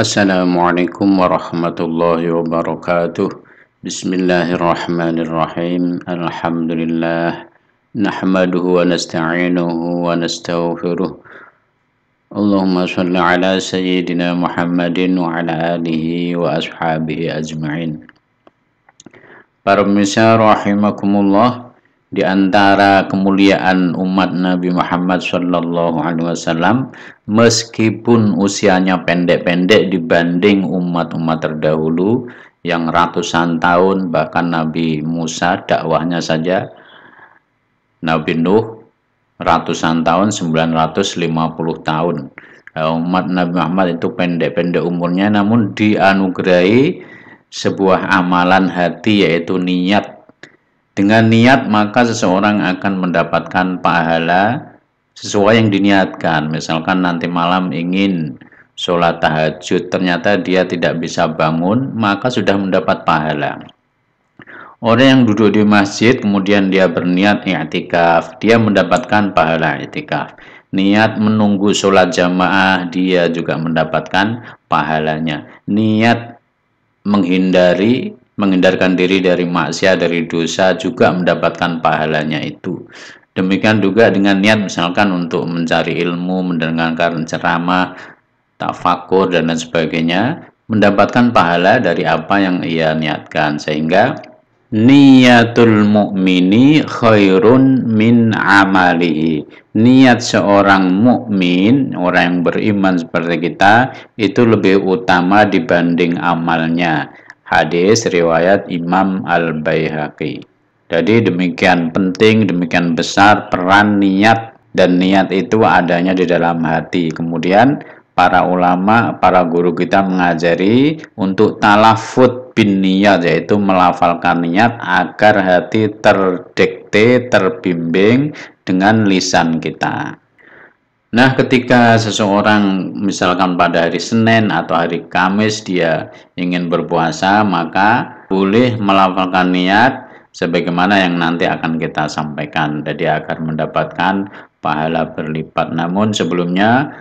السلام عليكم ورحمة الله وبركاته بسم الله الرحمن الرحيم الحمد لله نحمده ونستعينه ونستغفره اللهم صل على سيدنا محمد وعلى آله وأصحابه أجمعين Para رحمكم الله di antara kemuliaan umat Nabi Muhammad Shallallahu Alaihi Wasallam meskipun usianya pendek-pendek dibanding umat-umat terdahulu yang ratusan tahun bahkan Nabi Musa dakwahnya saja Nabi Nuh ratusan tahun 950 tahun eh, umat Nabi Muhammad itu pendek-pendek umurnya namun dianugerahi sebuah amalan hati yaitu niat dengan niat maka seseorang akan mendapatkan pahala sesuai yang diniatkan. Misalkan nanti malam ingin sholat tahajud, ternyata dia tidak bisa bangun, maka sudah mendapat pahala. Orang yang duduk di masjid kemudian dia berniat i'tikaf, dia mendapatkan pahala i'tikaf. Niat menunggu sholat jamaah, dia juga mendapatkan pahalanya. Niat menghindari menghindarkan diri dari maksiat dari dosa juga mendapatkan pahalanya itu demikian juga dengan niat misalkan untuk mencari ilmu mendengarkan ceramah tafakur dan lain sebagainya mendapatkan pahala dari apa yang ia niatkan sehingga niatul mukmini khairun min amalihi niat seorang mukmin orang yang beriman seperti kita itu lebih utama dibanding amalnya hadis riwayat Imam Al-Baihaqi. Jadi demikian penting, demikian besar peran niat dan niat itu adanya di dalam hati. Kemudian para ulama, para guru kita mengajari untuk talafut bin niat yaitu melafalkan niat agar hati terdekte, terbimbing dengan lisan kita. Nah, ketika seseorang misalkan pada hari Senin atau hari Kamis dia ingin berpuasa, maka boleh melafalkan niat sebagaimana yang nanti akan kita sampaikan. Jadi agar mendapatkan pahala berlipat. Namun sebelumnya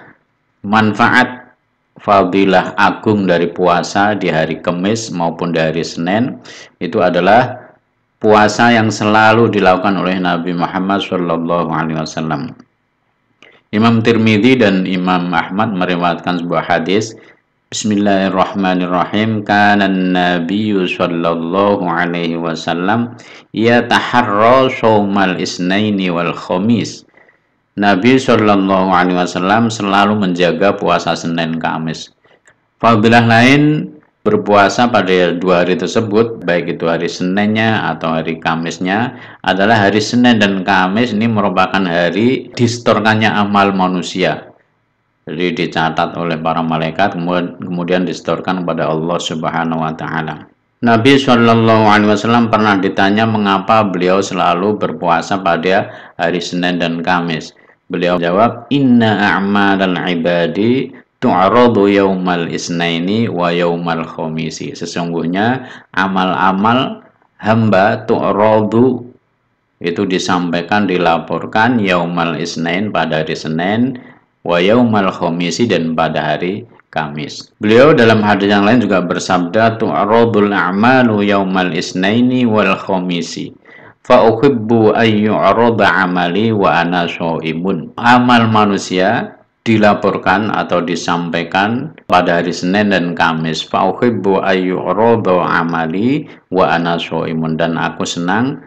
manfaat fadilah agung dari puasa di hari Kamis maupun di hari Senin itu adalah puasa yang selalu dilakukan oleh Nabi Muhammad SAW. Imam Tirmidzi dan Imam Ahmad meriwayatkan sebuah hadis Bismillahirrahmanirrahim kana Nabi sallallahu alaihi wasallam taharra shaumal isnaini wal khamis Nabi sallallahu alaihi wasallam selalu menjaga puasa Senin Kamis Fadilah lain Berpuasa pada dua hari tersebut, baik itu hari Seninnya atau hari Kamisnya, adalah hari Senin dan Kamis ini merupakan hari distorkannya amal manusia. Jadi dicatat oleh para malaikat, kemudian, distorkan kepada Allah Subhanahu wa Ta'ala. Nabi Shallallahu Alaihi Wasallam pernah ditanya mengapa beliau selalu berpuasa pada hari Senin dan Kamis. Beliau jawab, Inna dan ibadi tu'aradu yaumal isnaini wa yaumal khomisi. Sesungguhnya amal-amal hamba tu'aradu itu disampaikan dilaporkan yaumal isnain pada hari Senin wa yaumal khomisi dan pada hari Kamis. Beliau dalam hadis yang lain juga bersabda tu'aradul a'malu yaumal isnaini wal khomisi. Fa uhibbu an amali wa ana shaimun. Amal manusia dilaporkan atau disampaikan pada hari Senin dan Kamis. Fa'uhibbu ayyu'rodo amali wa imun Dan aku senang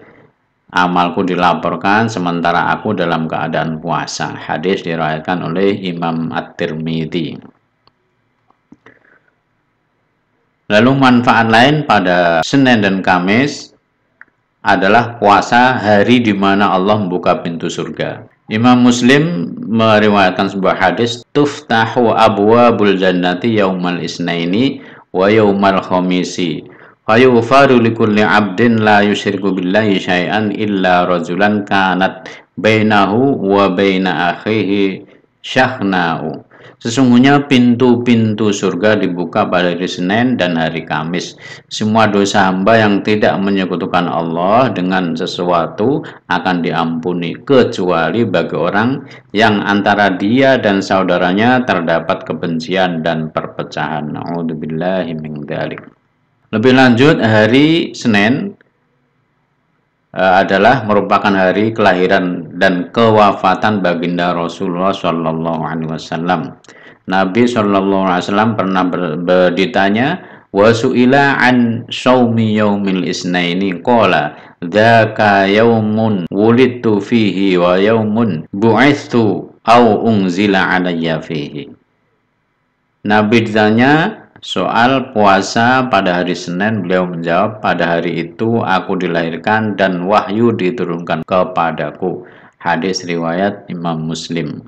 amalku dilaporkan sementara aku dalam keadaan puasa. Hadis diriwayatkan oleh Imam At-Tirmidzi. Lalu manfaat lain pada Senin dan Kamis adalah puasa hari di mana Allah membuka pintu surga. Imam Muslim meriwayatkan sebuah hadis tuftahu abwabul jannati yaumal isnaini wa yaumal khamisi yufaru likulli abdin la yusyriku billahi syai'an illa rajulan kanat bainahu wa baina akhihi syakhna'u Sesungguhnya pintu-pintu surga dibuka pada hari Senin dan hari Kamis. Semua dosa hamba yang tidak menyekutukan Allah dengan sesuatu akan diampuni, kecuali bagi orang yang antara dia dan saudaranya terdapat kebencian dan perpecahan. Lebih lanjut, hari Senin Eh, adalah merupakan hari kelahiran dan kewafatan baginda Rasulullah Shallallahu Alaihi Wasallam. Nabi Shallallahu Alaihi Wasallam pernah ber, wasuila an shaumi yaumil isnaini kola dzaka yaumun wulidtu fihi wa yaumun bu'ithu au unzila alayya fihi Nabi ditanya Soal puasa pada hari Senin beliau menjawab pada hari itu aku dilahirkan dan wahyu diturunkan kepadaku. Hadis riwayat Imam Muslim.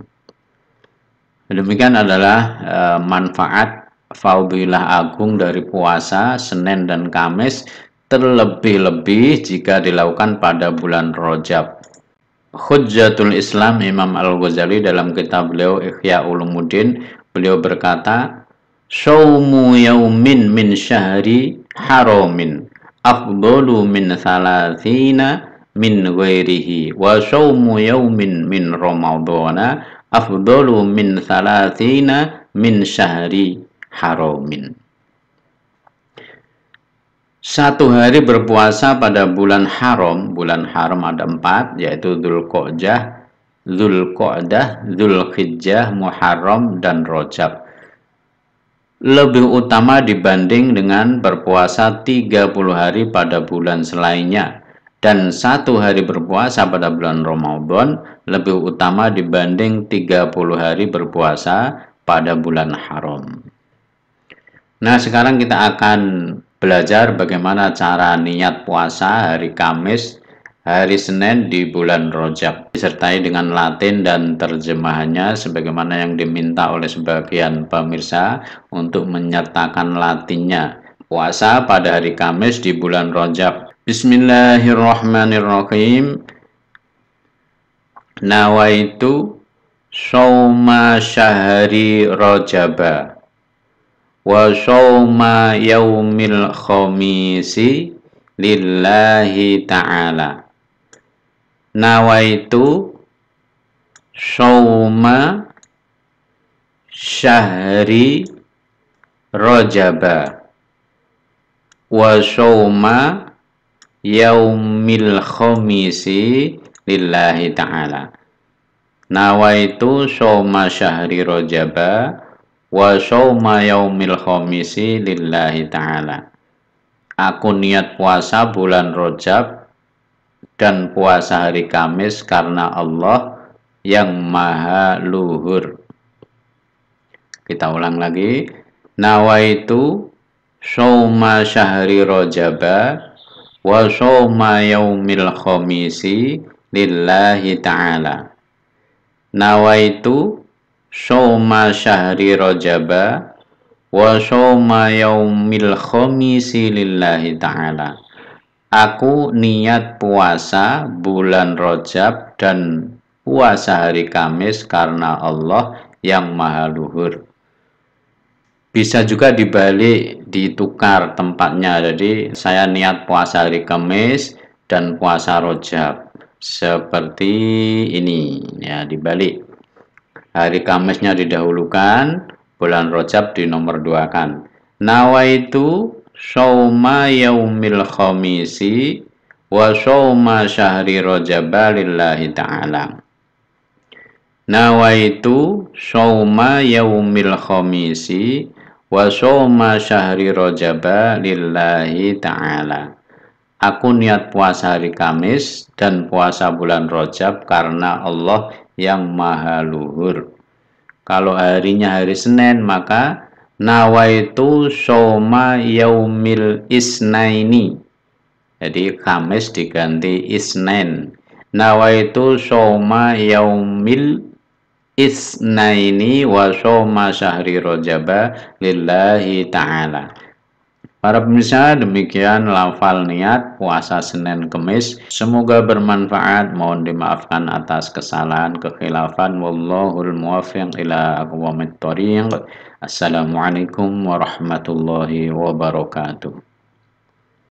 Demikian adalah e, manfaat faubillah agung dari puasa Senin dan Kamis terlebih-lebih jika dilakukan pada bulan Rojab. Hujjatul Islam Imam Al-Ghazali dalam kitab beliau Ikhya Ulumuddin beliau berkata Shawmu yaumin min syahri haramin afdalu min salatina min ghairihi wa shawmu yaumin min ramadana afdalu min salatina min syahri haramin satu hari berpuasa pada bulan haram bulan haram ada empat yaitu Dzulqa'dah dhul Dzulhijjah Muharram dan rojab lebih utama dibanding dengan berpuasa 30 hari pada bulan selainnya dan satu hari berpuasa pada bulan Ramadan lebih utama dibanding 30 hari berpuasa pada bulan haram. Nah, sekarang kita akan belajar bagaimana cara niat puasa hari Kamis hari Senin di bulan Rojab disertai dengan Latin dan terjemahannya sebagaimana yang diminta oleh sebagian pemirsa untuk menyertakan Latinnya puasa pada hari Kamis di bulan Rojab Bismillahirrahmanirrahim Nawaitu Soma syahri rojaba Wa soma yaumil khomisi Lillahi ta'ala nawaitu shoma syahri rojaba wa sauma yaumil khomisi lillahi ta'ala nawaitu shoma syahri rojaba wa sauma yaumil khomisi lillahi ta'ala aku niat puasa bulan rojab dan puasa hari Kamis karena Allah yang maha luhur. Kita ulang lagi. Nawaitu soma syahri rojaba wa soma yaumil khomisi lillahi ta'ala. Nawaitu soma syahri rojaba wa soma yaumil khomisi lillahi ta'ala Aku niat puasa bulan Rojab dan puasa hari Kamis karena Allah yang maha luhur. Bisa juga dibalik, ditukar tempatnya. Jadi saya niat puasa hari Kamis dan puasa Rojab. Seperti ini, ya dibalik. Hari Kamisnya didahulukan, bulan Rojab dinomor 2 kan. Nawaitu sauma yaumil khamisi wa sauma syahri rajaba lillahi ta'ala nawaitu sauma yaumil khamisi wa sauma syahri rajaba ta'ala Aku niat puasa hari Kamis dan puasa bulan Rojab karena Allah yang maha luhur. Kalau harinya hari Senin, maka nawaitu soma yaumil isnaini jadi Kamis diganti Isnen nawaitu soma yaumil isnaini wa soma syahri rojaba lillahi ta'ala Para pemirsa, demikian lafal niat puasa Senin Kemis. Semoga bermanfaat. Mohon dimaafkan atas kesalahan, kekhilafan. Wallahul muwaffiq ila aqwamit thoriq. Assalamualaikum warahmatullahi wabarakatuh.